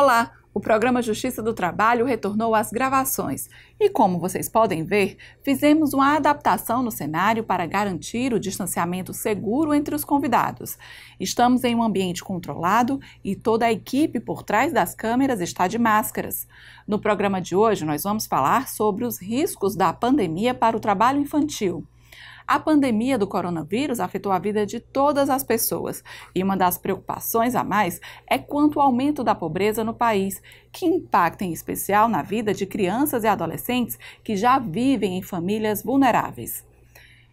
Olá! O programa Justiça do Trabalho retornou às gravações e, como vocês podem ver, fizemos uma adaptação no cenário para garantir o distanciamento seguro entre os convidados. Estamos em um ambiente controlado e toda a equipe por trás das câmeras está de máscaras. No programa de hoje, nós vamos falar sobre os riscos da pandemia para o trabalho infantil. A pandemia do coronavírus afetou a vida de todas as pessoas e uma das preocupações a mais é quanto ao aumento da pobreza no país, que impacta em especial na vida de crianças e adolescentes que já vivem em famílias vulneráveis.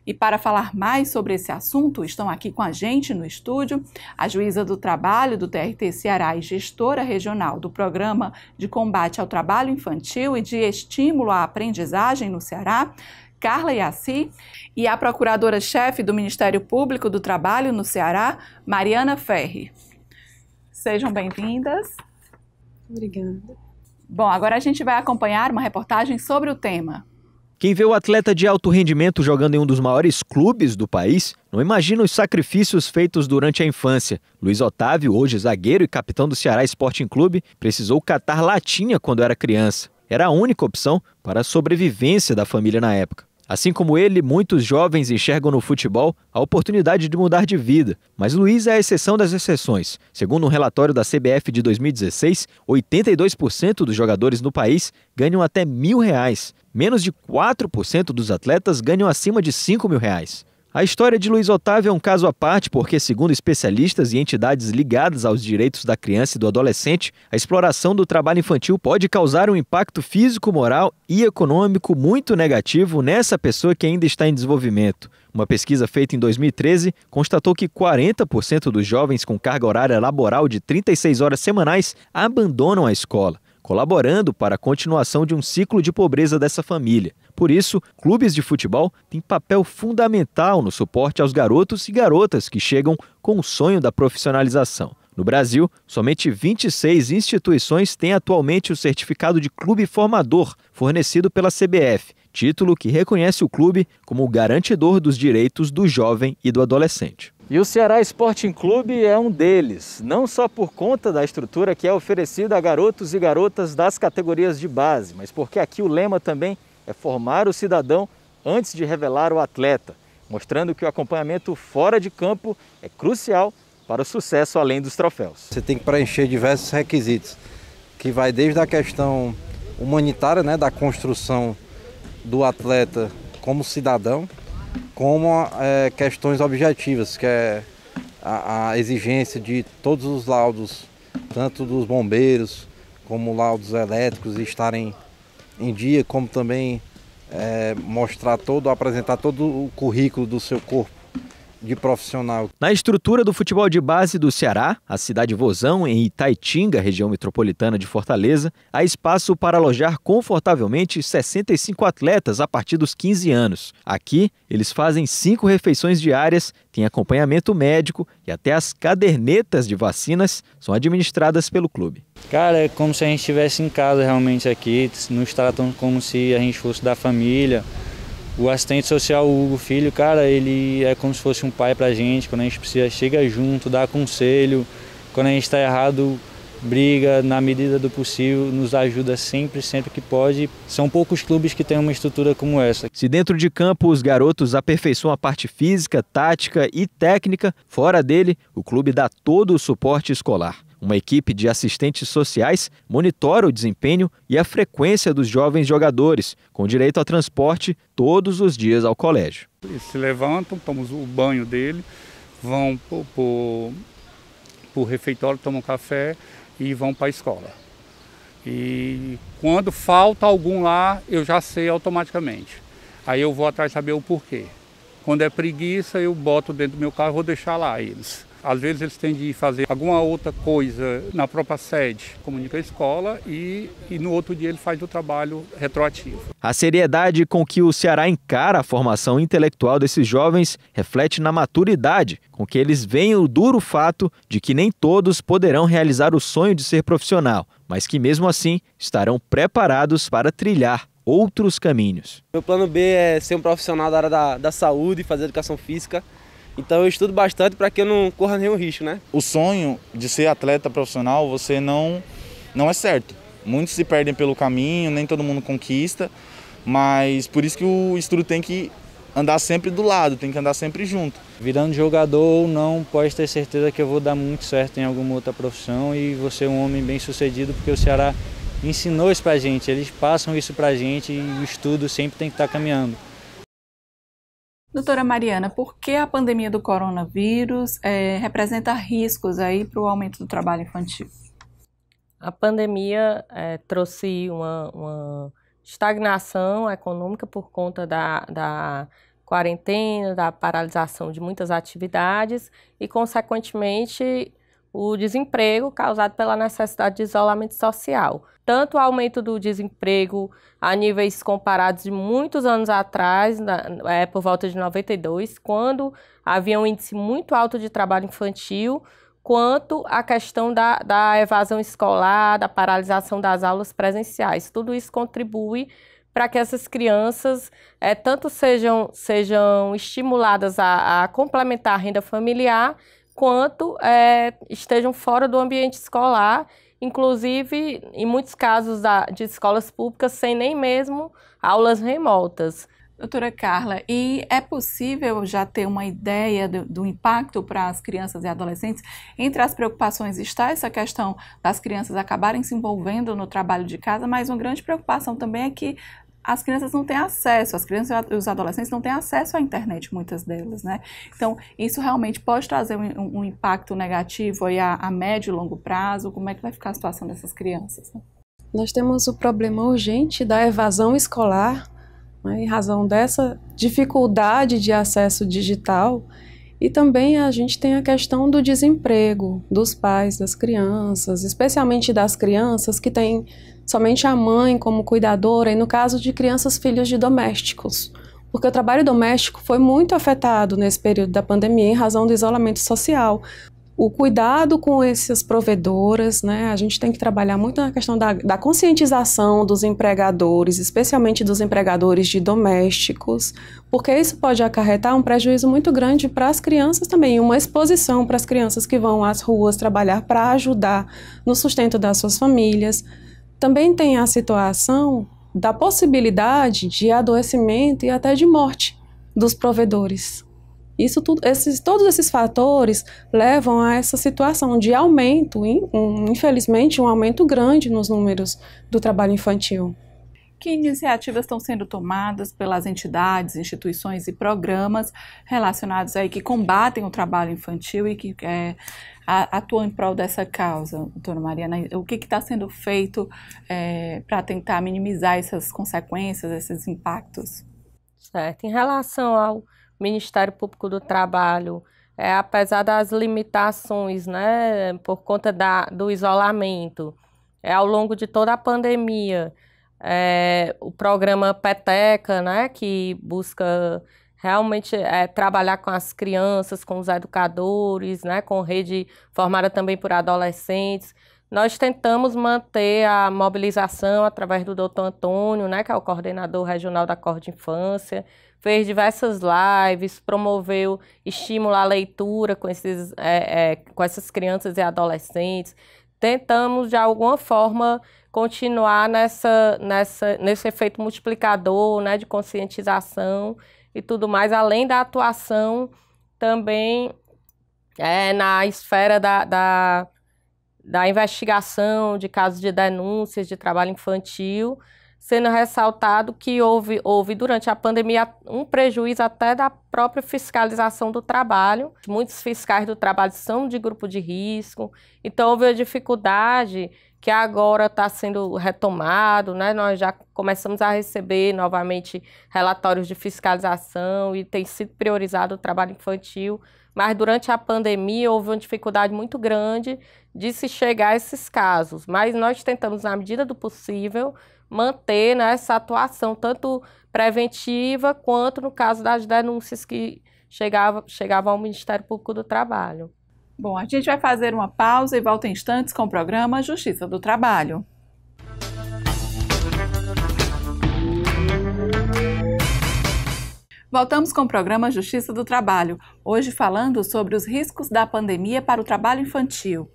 E para falar mais sobre esse assunto, estão aqui com a gente no estúdio a juíza do trabalho do TRT Ceará e gestora regional do Programa de Combate ao Trabalho Infantil e de Estímulo à Aprendizagem no Ceará, Carla Yassi, e a procuradora-chefe do Ministério Público do Trabalho no Ceará, Mariana Ferri. Sejam bem-vindas. Obrigada. Bom, agora a gente vai acompanhar uma reportagem sobre o tema. Quem vê o atleta de alto rendimento jogando em um dos maiores clubes do país não imagina os sacrifícios feitos durante a infância. Luiz Otávio, hoje zagueiro e capitão do Ceará Sporting Clube, precisou catar latinha quando era criança. Era a única opção para a sobrevivência da família na época. Assim como ele, muitos jovens enxergam no futebol a oportunidade de mudar de vida, mas Luiz é a exceção das exceções. Segundo um relatório da CBF de 2016, 82% dos jogadores no país ganham até mil reais. Menos de 4% dos atletas ganham acima de 5 mil reais. A história de Luiz Otávio é um caso à parte porque, segundo especialistas e entidades ligadas aos direitos da criança e do adolescente, a exploração do trabalho infantil pode causar um impacto físico, moral e econômico muito negativo nessa pessoa que ainda está em desenvolvimento. Uma pesquisa feita em 2013 constatou que 40% dos jovens com carga horária laboral de 36 horas semanais abandonam a escola colaborando para a continuação de um ciclo de pobreza dessa família. Por isso, clubes de futebol têm papel fundamental no suporte aos garotos e garotas que chegam com o sonho da profissionalização. No Brasil, somente 26 instituições têm atualmente o certificado de clube formador, fornecido pela CBF, título que reconhece o clube como o garantidor dos direitos do jovem e do adolescente. E o Ceará Sporting Clube é um deles, não só por conta da estrutura que é oferecida a garotos e garotas das categorias de base, mas porque aqui o lema também é formar o cidadão antes de revelar o atleta, mostrando que o acompanhamento fora de campo é crucial para o sucesso além dos troféus. Você tem que preencher diversos requisitos, que vai desde a questão humanitária, né, da construção do atleta como cidadão, como é, questões objetivas, que é a, a, exigência de todos os laudos, tanto dos bombeiros como laudos elétricos, estarem em dia, como também é, mostrar todo, apresentar todo o currículo do seu corpo de profissional. Na estrutura do futebol de base do Ceará, a cidade Vozão, em Itaitinga, região metropolitana de Fortaleza, há espaço para alojar confortavelmente 65 atletas a partir dos 15 anos. Aqui, eles fazem cinco refeições diárias, têm acompanhamento médico e até as cadernetas de vacinas são administradas pelo clube. Cara, é como se a gente estivesse em casa realmente aqui, nos tratam como se a gente fosse da família. O assistente social Hugo Filho, cara, ele é como se fosse um pai pra gente. Quando a gente precisa, chega junto, dá conselho. Quando a gente tá errado, briga na medida do possível, nos ajuda sempre, sempre que pode. São poucos clubes que têm uma estrutura como essa. Se dentro de campo os garotos aperfeiçoam a parte física, tática e técnica, fora dele, o clube dá todo o suporte escolar. Uma equipe de assistentes sociais monitora o desempenho e a frequência dos jovens jogadores, com direito a transporte todos os dias ao colégio. Eles se levantam, tomam o banho dele, vão para o refeitório, tomam café e vão para a escola. E quando falta algum lá, eu já sei automaticamente. Aí eu vou atrás saber o porquê. Quando é preguiça, eu boto dentro do meu carro e vou deixar lá eles. Às vezes eles têm de fazer alguma outra coisa na própria sede, comunica a escola e, e no outro dia ele faz o trabalho retroativo. A seriedade com que o Ceará encara a formação intelectual desses jovens reflete na maturidade com que eles veem o duro fato de que nem todos poderão realizar o sonho de ser profissional, mas que mesmo assim estarão preparados para trilhar outros caminhos. Meu plano B é ser um profissional da área da, da saúde, fazer educação física então eu estudo bastante para que eu não corra nenhum risco, né? O sonho de ser atleta profissional, você não não é certo. Muitos se perdem pelo caminho, nem todo mundo conquista, mas por isso que o estudo tem que andar sempre do lado, tem que andar sempre junto. Virando jogador ou não, pode ter certeza que eu vou dar muito certo em alguma outra profissão e você é um homem bem sucedido, porque o Ceará ensinou isso pra gente, eles passam isso pra gente e o estudo sempre tem que estar tá caminhando. Doutora Mariana, por que a pandemia do coronavírus é, representa riscos aí para o aumento do trabalho infantil? A pandemia é, trouxe uma, uma, estagnação econômica por conta da, da quarentena, da paralisação de muitas atividades e, consequentemente, o desemprego causado pela necessidade de isolamento social tanto o aumento do desemprego a níveis comparados de muitos anos atrás, na, é, por volta de 92, quando havia um índice muito alto de trabalho infantil, quanto a questão da, da evasão escolar, da paralisação das aulas presenciais. Tudo isso contribui para que essas crianças é, tanto sejam, sejam estimuladas a, a complementar a renda familiar, quanto é, estejam fora do ambiente escolar inclusive em muitos casos de escolas públicas sem nem mesmo aulas remotas. Doutora Carla, e é possível já ter uma ideia do, do impacto para as crianças e adolescentes? Entre as preocupações está essa questão das crianças acabarem se envolvendo no trabalho de casa, mas uma grande preocupação também é que as crianças não têm acesso, as crianças e os adolescentes não têm acesso à internet, muitas delas, né? Então, isso realmente pode trazer um, um impacto negativo aí a, a, médio e longo prazo. Como é que vai ficar a situação dessas crianças? Né? Nós temos o problema urgente da evasão escolar, né, em razão dessa dificuldade de acesso digital. E também a gente tem a questão do desemprego dos pais, das crianças, especialmente das crianças que têm somente a mãe como cuidadora e no caso de crianças filhas de domésticos, porque o trabalho doméstico foi muito afetado nesse período da pandemia em razão do isolamento social. O cuidado com essas provedoras, né? A gente tem que trabalhar muito na questão da, da conscientização dos empregadores, especialmente dos empregadores de domésticos, porque isso pode acarretar um prejuízo muito grande para as crianças também, uma exposição para as crianças que vão às ruas trabalhar para ajudar no sustento das suas famílias. Também tem a situação da possibilidade de adoecimento e até de morte dos provedores. Isso tudo, esses, todos esses fatores levam a essa situação de aumento, infelizmente, um aumento grande nos números do trabalho infantil. Que iniciativas estão sendo tomadas pelas entidades, instituições e programas relacionados aí que combatem o trabalho infantil e que é, a, atua em prol dessa causa, doutora Mariana? O que está sendo feito é, para tentar minimizar essas consequências, esses impactos? Certo. Em relação ao Ministério Público do Trabalho, é, apesar das limitações, né, por conta da, do isolamento, é, ao longo de toda a pandemia, é, o programa Peteca, né, que busca realmente é, trabalhar com as crianças, com os educadores, né, com rede formada também por adolescentes. Nós tentamos manter a mobilização através do doutor Antônio, né, que é o coordenador regional da Cor de Infância, fez diversas lives, promoveu estímulo a leitura com, esses, é, é, com essas crianças e adolescentes. Tentamos, de alguma forma, continuar nessa, nessa, nesse efeito multiplicador né, de conscientização e tudo mais, além da atuação também é, na esfera da, da, da investigação de casos de denúncias de trabalho infantil, sendo ressaltado que houve, houve durante a pandemia um prejuízo até da própria fiscalização do trabalho. Muitos fiscais do trabalho são de grupo de risco, então houve a dificuldade que agora está sendo retomado, né? Nós já começamos a receber novamente relatórios de fiscalização e tem sido priorizado o trabalho infantil, mas durante a pandemia houve uma dificuldade muito grande de se chegar a esses casos, mas nós tentamos na medida do possível manter né, essa atuação tanto preventiva quanto no caso das denúncias que chegavam ao Ministério Público do Trabalho. Bom, a gente vai fazer uma pausa e volta em instantes com o programa Justiça do Trabalho. Voltamos com o programa Justiça do Trabalho, hoje falando sobre os riscos da pandemia para o trabalho infantil.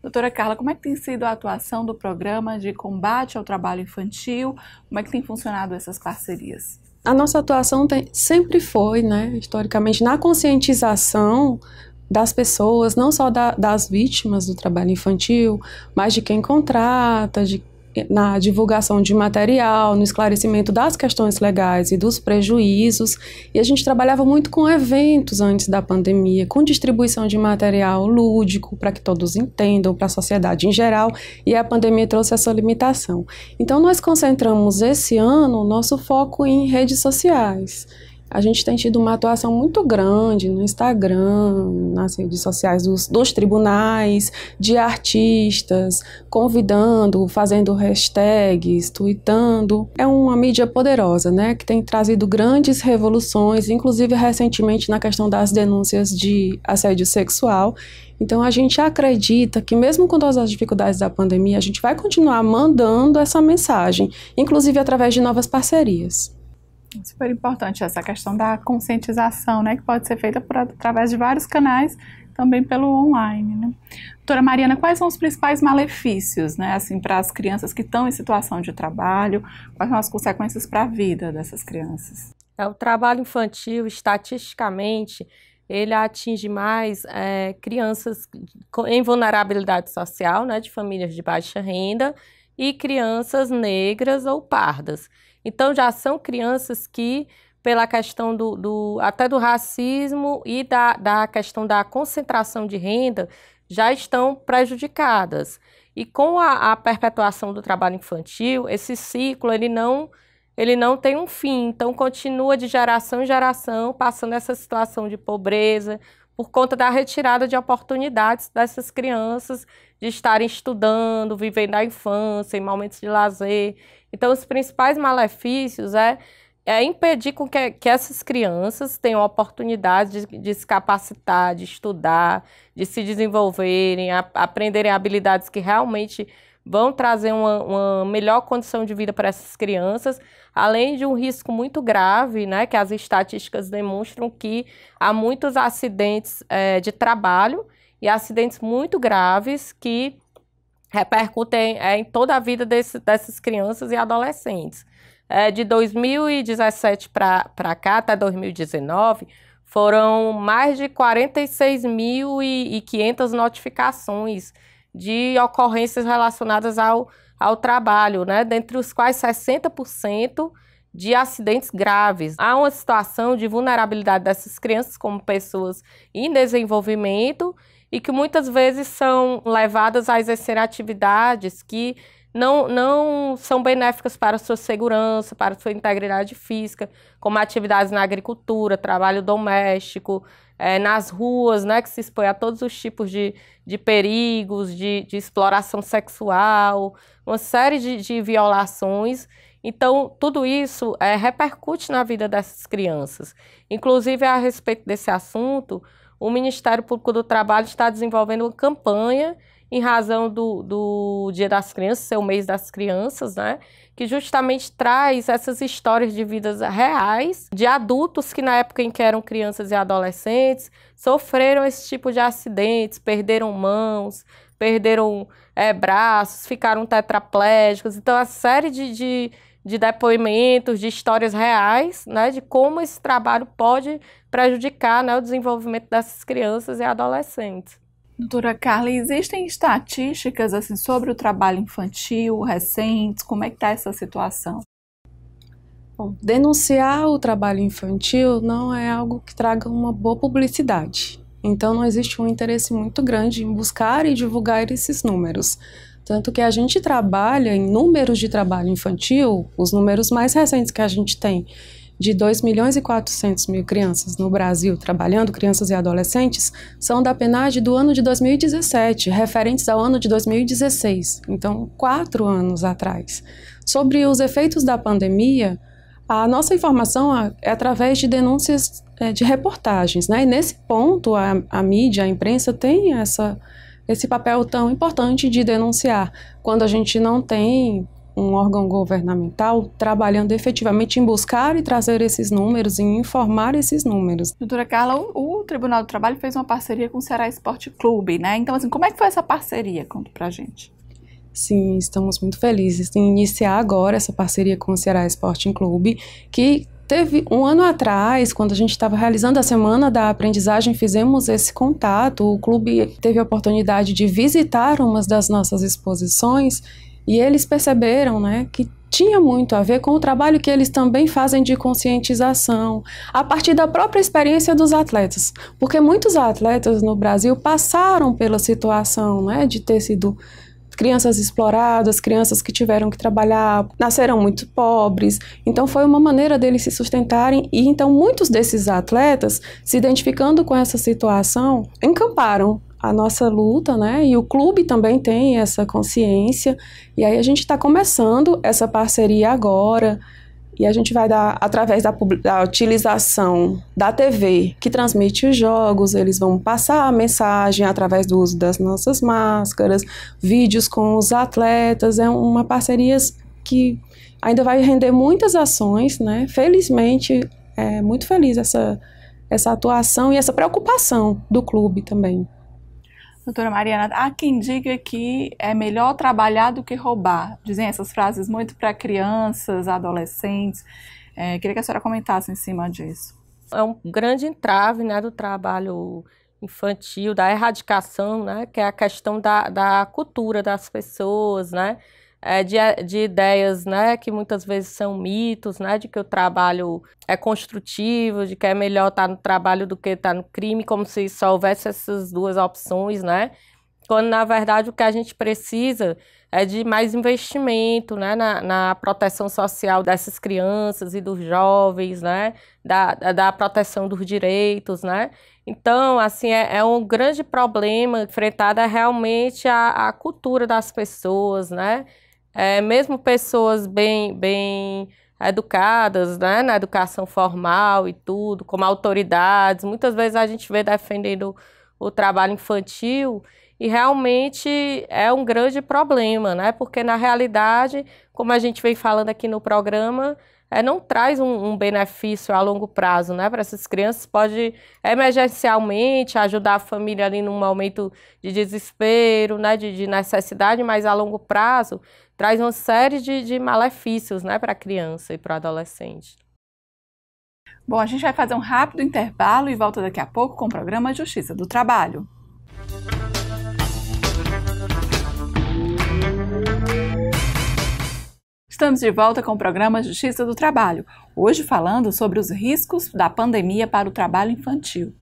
Doutora Carla, como é que tem sido a atuação do programa de combate ao trabalho infantil? Como é que tem funcionado essas parcerias? A nossa atuação tem, sempre foi, né, historicamente, na conscientização das pessoas, não só da, das vítimas do trabalho infantil, mas de quem contrata, de, na divulgação de material, no esclarecimento das questões legais e dos prejuízos. E a gente trabalhava muito com eventos antes da pandemia, com distribuição de material lúdico para que todos entendam, para a sociedade em geral, e a pandemia trouxe essa limitação. Então, nós concentramos esse ano o nosso foco em redes sociais a gente tem tido uma atuação muito grande no Instagram, nas redes sociais dos, dos tribunais, de artistas, convidando, fazendo hashtags, tweetando. É uma mídia poderosa, né, que tem trazido grandes revoluções, inclusive recentemente na questão das denúncias de assédio sexual. Então a gente acredita que mesmo com todas as dificuldades da pandemia, a gente vai continuar mandando essa mensagem, inclusive através de novas parcerias. Super importante essa questão da conscientização, né, que pode ser feita por, através de vários canais, também pelo online, né? Doutora Mariana, quais são os principais malefícios, né, assim, para as crianças que estão em situação de trabalho? Quais são as consequências para a vida dessas crianças? É, o trabalho infantil, estatisticamente, ele atinge mais é, crianças em vulnerabilidade social, né, de famílias de baixa renda, e crianças negras ou pardas. Então já são crianças que, pela questão do, do até do racismo e da, da questão da concentração de renda, já estão prejudicadas. E com a, a, perpetuação do trabalho infantil, esse ciclo ele não, ele não tem um fim. Então, continua de geração em geração, passando essa situação de pobreza, por conta da retirada de oportunidades dessas crianças de estarem estudando, vivendo a infância, em momentos de lazer. Então, os principais malefícios é, é impedir com que, que essas crianças tenham oportunidade de, de se capacitar, de estudar, de se desenvolverem, a, aprenderem habilidades que realmente vão trazer uma, uma melhor condição de vida para essas crianças, além de um risco muito grave, né, que as estatísticas demonstram que há muitos acidentes é, de trabalho e acidentes muito graves que repercutem é, em toda a vida desse, dessas crianças e adolescentes. É, de 2017 para cá, até 2019, foram mais de 46.500 notificações de ocorrências relacionadas ao, ao trabalho, né? dentre os quais 60% de acidentes graves. Há uma situação de vulnerabilidade dessas crianças como pessoas em desenvolvimento e que muitas vezes são levadas a exercer atividades que não, não são benéficas para a sua segurança, para a sua integridade física, como atividades na agricultura, trabalho doméstico, é, nas ruas, né, que se expõe a todos os tipos de, de perigos, de, de exploração sexual, uma série de, de violações. Então, tudo isso é, repercute na vida dessas crianças. Inclusive, a respeito desse assunto, o Ministério Público do Trabalho está desenvolvendo uma campanha em razão do, do Dia das Crianças, ser é o mês das crianças, né? Que justamente traz essas histórias de vidas reais de adultos que, na época em que eram crianças e adolescentes, sofreram esse tipo de acidentes, perderam mãos, perderam é, braços, ficaram tetraplégicos. Então, a série de, de, de depoimentos, de histórias reais, né? De como esse trabalho pode prejudicar né, o desenvolvimento dessas crianças e adolescentes. Doutora Carla, existem estatísticas assim sobre o trabalho infantil recentes? Como é que está essa situação? Bom, denunciar o trabalho infantil não é algo que traga uma boa publicidade. Então não existe um interesse muito grande em buscar e divulgar esses números. Tanto que a gente trabalha em números de trabalho infantil, os números mais recentes que a gente tem, de 2 milhões e 400 mil crianças no Brasil trabalhando, crianças e adolescentes, são da penagem do ano de 2017, referentes ao ano de 2016, então quatro anos atrás. Sobre os efeitos da pandemia, a nossa informação é, é através de denúncias é, de reportagens, né? E nesse ponto, a, a mídia, a imprensa tem essa, esse papel tão importante de denunciar. Quando a gente não tem um órgão governamental trabalhando efetivamente em buscar e trazer esses números e informar esses números. Doutora Carla, o, o Tribunal do Trabalho fez uma parceria com o Ceará Esporte Clube, né? Então, assim, como é que foi essa parceria? Conta pra gente. Sim, estamos muito felizes em iniciar agora essa parceria com o Ceará Esporte Clube, que Teve um ano atrás, quando a gente estava realizando a semana da aprendizagem, fizemos esse contato. O clube teve a oportunidade de visitar uma das nossas exposições e eles perceberam né, que tinha muito a ver com o trabalho que eles também fazem de conscientização, a partir da própria experiência dos atletas, porque muitos atletas no Brasil passaram pela situação né, de ter sido crianças exploradas, crianças que tiveram que trabalhar, nasceram muito pobres. Então foi uma maneira deles se sustentarem e então muitos desses atletas, se identificando com essa situação, encamparam a nossa luta, né? E o clube também tem essa consciência. E aí a gente está começando essa parceria agora. E a gente vai dar, através da, da, utilização da TV que transmite os jogos, eles vão passar a mensagem através do uso das nossas máscaras, vídeos com os atletas. É uma parceria que ainda vai render muitas ações, né? Felizmente, é muito feliz essa, essa atuação e essa preocupação do clube também. Doutora Mariana, há quem diga que é melhor trabalhar do que roubar. Dizem essas frases muito para crianças, adolescentes. É, queria que a senhora comentasse em cima disso. É um grande entrave né, do trabalho infantil, da erradicação, né, que é a questão da, da cultura das pessoas, né, é, de, de, ideias, né, que muitas vezes são mitos, né, de que o trabalho é construtivo, de que é melhor estar tá no trabalho do que estar tá no crime, como se só houvesse essas duas opções, né? Quando na verdade o que a gente precisa é de mais investimento, né, na, na proteção social dessas crianças e dos jovens, né, da, da proteção dos direitos, né? Então, assim, é, é, um grande problema enfrentado realmente a, a cultura das pessoas, né? é, mesmo pessoas bem, bem educadas, né, na educação formal e tudo, como autoridades, muitas vezes a gente vê defendendo o trabalho infantil e realmente é um grande problema, né? Porque na realidade, como a gente vem falando aqui no programa, é, não traz um, um, benefício a longo prazo né, para essas crianças. Pode emergencialmente ajudar a família ali num momento de desespero, né, de, de necessidade, mas a longo prazo traz uma série de, de malefícios né, para a criança e para o adolescente. Bom, a gente vai fazer um rápido intervalo e volta daqui a pouco com o programa Justiça do Trabalho. Música Estamos de volta com o programa Justiça do Trabalho, hoje falando sobre os riscos da pandemia para o trabalho infantil.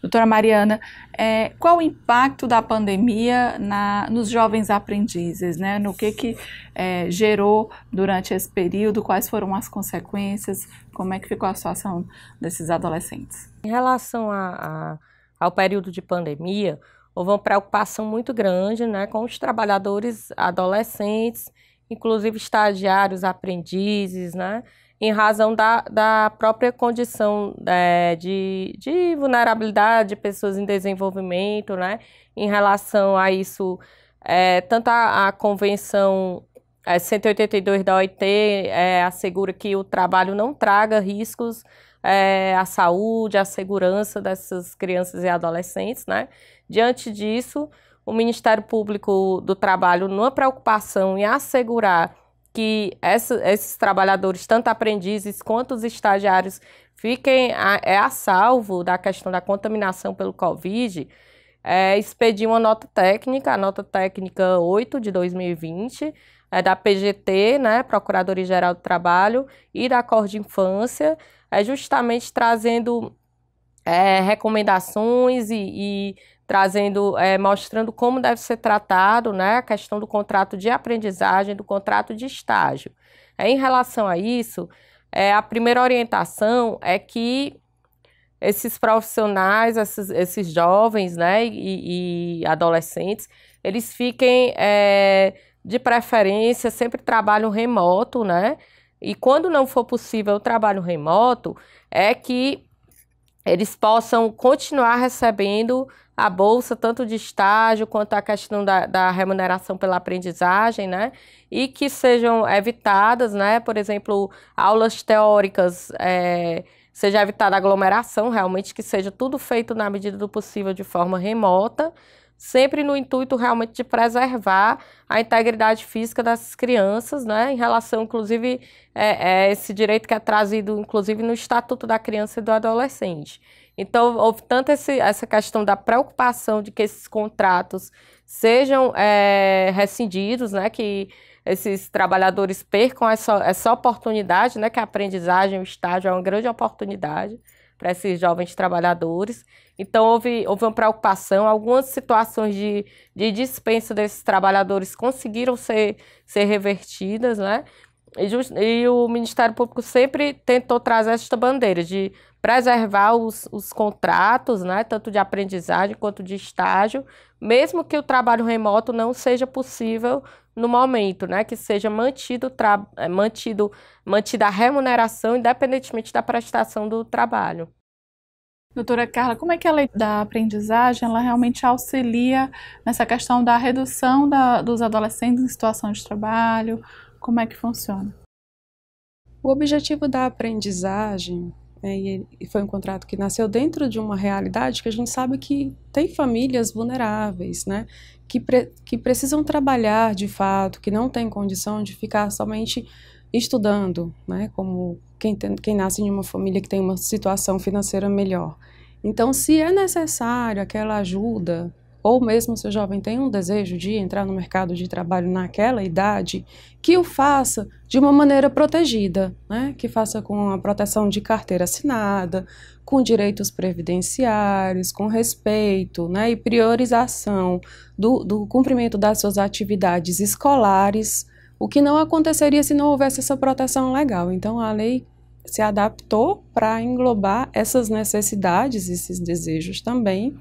Doutora Mariana, é, qual o impacto da pandemia na, nos jovens aprendizes? Né? No que, que é, gerou durante esse período? Quais foram as consequências? Como é que ficou a situação desses adolescentes? Em relação a, a, ao período de pandemia, houve uma preocupação muito grande né, com os trabalhadores adolescentes inclusive estagiários, aprendizes, né? em razão da, da própria condição é, de, de vulnerabilidade de pessoas em desenvolvimento, né? em relação a isso, é, tanto a, a Convenção é, 182 da OIT é, assegura que o trabalho não traga riscos é, à saúde, à segurança dessas crianças e adolescentes. Né? Diante disso, o Ministério Público do Trabalho numa preocupação em assegurar que essa, esses trabalhadores, tanto aprendizes quanto os estagiários, fiquem a, é a salvo da questão da contaminação pelo Covid, é, expediu uma nota técnica, a nota técnica 8 de 2020, é, da PGT, né, Procuradoria Geral do Trabalho, e da Cor de Infância, é, justamente trazendo é, recomendações e, e trazendo, é, mostrando como deve ser tratado né, a questão do contrato de aprendizagem, do contrato de estágio. É, em relação a isso, é, a primeira orientação é que esses profissionais, esses, esses jovens né, e, e adolescentes, eles fiquem, é, de preferência, sempre trabalham remoto, né? E quando não for possível o trabalho remoto, é que eles possam continuar recebendo a bolsa, tanto de estágio quanto a questão da, da remuneração pela aprendizagem, né? E que sejam evitadas, né? Por exemplo, aulas teóricas. É, seja evitada aglomeração, realmente que seja tudo feito na medida do possível de forma remota, sempre no intuito realmente de preservar a integridade física dessas crianças, né, em relação, inclusive, é, é esse direito que é trazido, inclusive, no Estatuto da Criança e do Adolescente. Então, houve tanto esse, essa questão da preocupação de que esses contratos sejam é, rescindidos, né, que esses trabalhadores percam essa, essa oportunidade, né, que a aprendizagem, o estágio é uma grande oportunidade para esses jovens trabalhadores. Então, houve, houve uma preocupação, algumas situações de, de dispensa desses trabalhadores conseguiram ser, ser revertidas, né? E, just, e, o Ministério Público sempre tentou trazer esta bandeira de preservar os, os contratos, né, tanto de aprendizagem quanto de estágio, mesmo que o trabalho remoto não seja possível no momento, né, que seja mantido, tra, eh, mantido mantida a remuneração, independentemente da prestação do trabalho. Doutora Carla, como é que a lei da aprendizagem ela realmente auxilia nessa questão da redução da, dos adolescentes em situação de trabalho, como é que funciona. O objetivo da aprendizagem é, e foi um contrato que nasceu dentro de uma realidade que a gente sabe que tem famílias vulneráveis, né? Que, pre que precisam trabalhar de fato, que não têm condição de ficar somente estudando, né? Como quem, tem, quem nasce de uma família que tem uma situação financeira melhor. Então, se é necessário aquela ajuda ou mesmo se o jovem tem um desejo de entrar no mercado de trabalho naquela idade, que o faça de uma maneira protegida, né? que faça com a proteção de carteira assinada, com direitos previdenciários, com respeito né? e priorização do, do cumprimento das suas atividades escolares, o que não aconteceria se não houvesse essa proteção legal. Então, a lei se adaptou para englobar essas necessidades, esses desejos também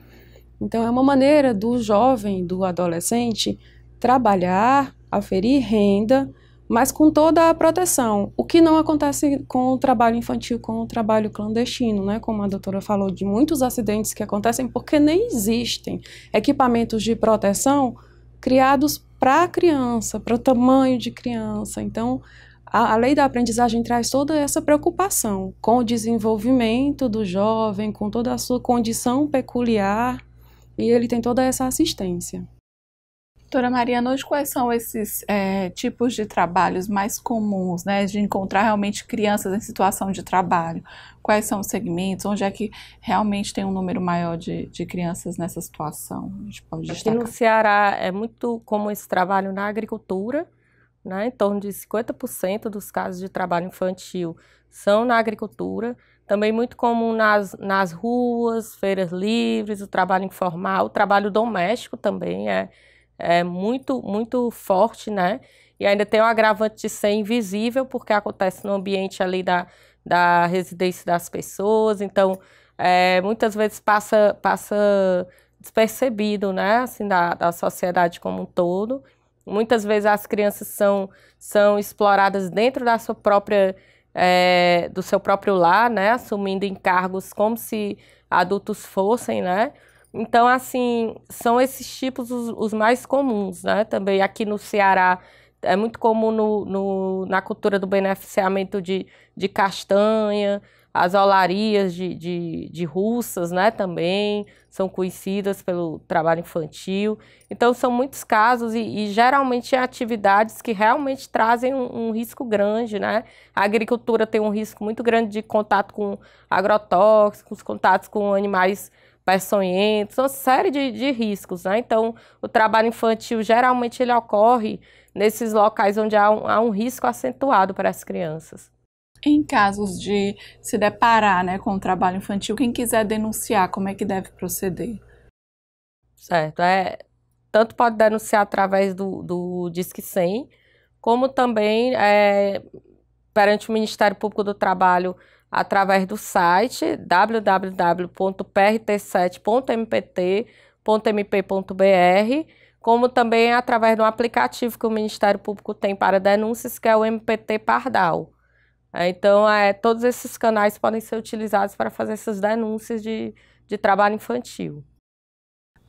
então, é uma maneira do jovem, do adolescente, trabalhar, aferir renda, mas com toda a proteção, o que não acontece com o trabalho infantil, com o trabalho clandestino, né? Como a doutora falou, de muitos acidentes que acontecem porque nem existem equipamentos de proteção criados para a criança, para o tamanho de criança. Então, a, a, lei da aprendizagem traz toda essa preocupação com o desenvolvimento do jovem, com toda a sua condição peculiar e ele tem toda essa assistência. Doutora Mariana, hoje quais são esses é, tipos de trabalhos mais comuns, né, de encontrar realmente crianças em situação de trabalho? Quais são os segmentos? Onde é que realmente tem um número maior de, de crianças nessa situação? A gente pode destacar. Aqui no Ceará é muito comum esse trabalho na agricultura, né, em torno de 50% dos casos de trabalho infantil são na agricultura. Também muito comum nas, nas ruas, feiras livres, o trabalho informal, o trabalho doméstico também é, é muito, muito forte, né? E ainda tem o agravante de ser invisível, porque acontece no ambiente ali da, da residência das pessoas, então é, muitas vezes passa, passa despercebido, né, assim, da, da sociedade como um todo. Muitas vezes as crianças são, são exploradas dentro da sua própria é, do seu próprio lar, né? Assumindo encargos como se adultos fossem, né? Então, assim, são esses tipos os, os mais comuns, né? Também aqui no Ceará é muito comum no, no na cultura do beneficiamento de, de castanha, as olarias de, de, de russas né, também são conhecidas pelo trabalho infantil. Então, são muitos casos e, e geralmente é atividades que realmente trazem um, um, risco grande. Né? A agricultura tem um risco muito grande de contato com agrotóxicos, contatos com animais peçonhentos, uma série de, de riscos. Né? Então, o trabalho infantil geralmente ele ocorre nesses locais onde há um, há um risco acentuado para as crianças. Em casos de se deparar né, com o trabalho infantil, quem quiser denunciar, como é que deve proceder? Certo. É, tanto pode denunciar através do, do Disque 100, como também é, perante o Ministério Público do Trabalho através do site www.prt7.mpt.mp.br, como também através do aplicativo que o Ministério Público tem para denúncias, que é o MPT Pardal. É, então, é, todos esses canais podem ser utilizados para fazer essas denúncias de, de trabalho infantil.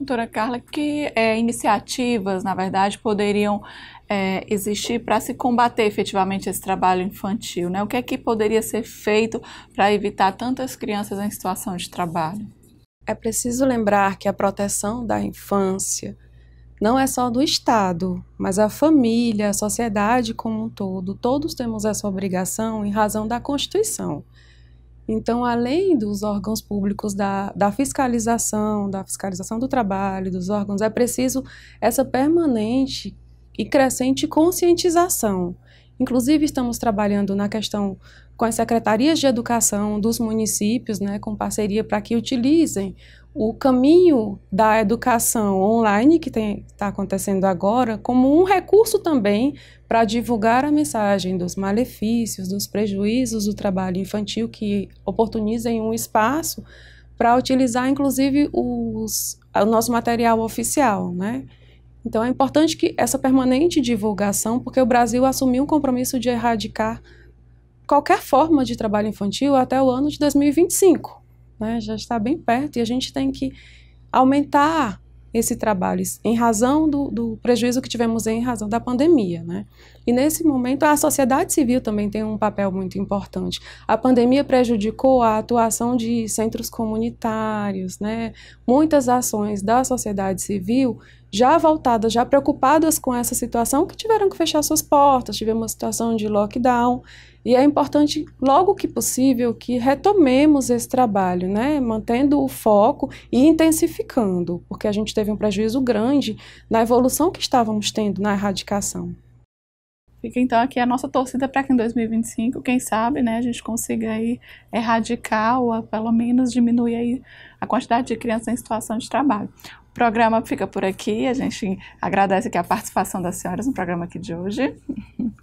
Doutora Carla, que é, iniciativas, na verdade, poderiam é, existir para se combater efetivamente esse trabalho infantil? Né? O que é que poderia ser feito para evitar tantas crianças em situação de trabalho? É preciso lembrar que a proteção da infância não é só do Estado, mas a família, a sociedade como um todo, todos temos essa obrigação em razão da Constituição. Então, além dos órgãos públicos da, da fiscalização, da fiscalização do trabalho, dos órgãos, é preciso essa permanente e crescente conscientização Inclusive, estamos trabalhando na questão com as secretarias de educação dos municípios, né, com parceria para que utilizem o caminho da educação online que está acontecendo agora como um recurso também para divulgar a mensagem dos malefícios, dos prejuízos do trabalho infantil que oportunizem um espaço para utilizar, inclusive, os, o nosso material oficial, né? Então é importante que essa permanente divulgação, porque o Brasil assumiu um compromisso de erradicar qualquer forma de trabalho infantil até o ano de 2025. Né? Já está bem perto e a gente tem que aumentar esse trabalho em razão do, do prejuízo que tivemos em razão da pandemia. Né? E nesse momento, a sociedade civil também tem um papel muito importante. A pandemia prejudicou a atuação de centros comunitários, né? muitas ações da sociedade civil já voltadas, já preocupadas com essa situação, que tiveram que fechar suas portas, tivemos uma situação de lockdown. E é importante, logo que possível, que retomemos esse trabalho, né? mantendo o foco e intensificando, porque a gente teve um prejuízo grande na evolução que estávamos tendo na erradicação. Fica então aqui a nossa torcida para que em 2025, quem sabe, né, a gente consiga aí erradicar ou pelo menos diminuir aí a quantidade de crianças em situação de trabalho. O programa fica por aqui, a gente agradece aqui a participação das senhoras no programa aqui de hoje.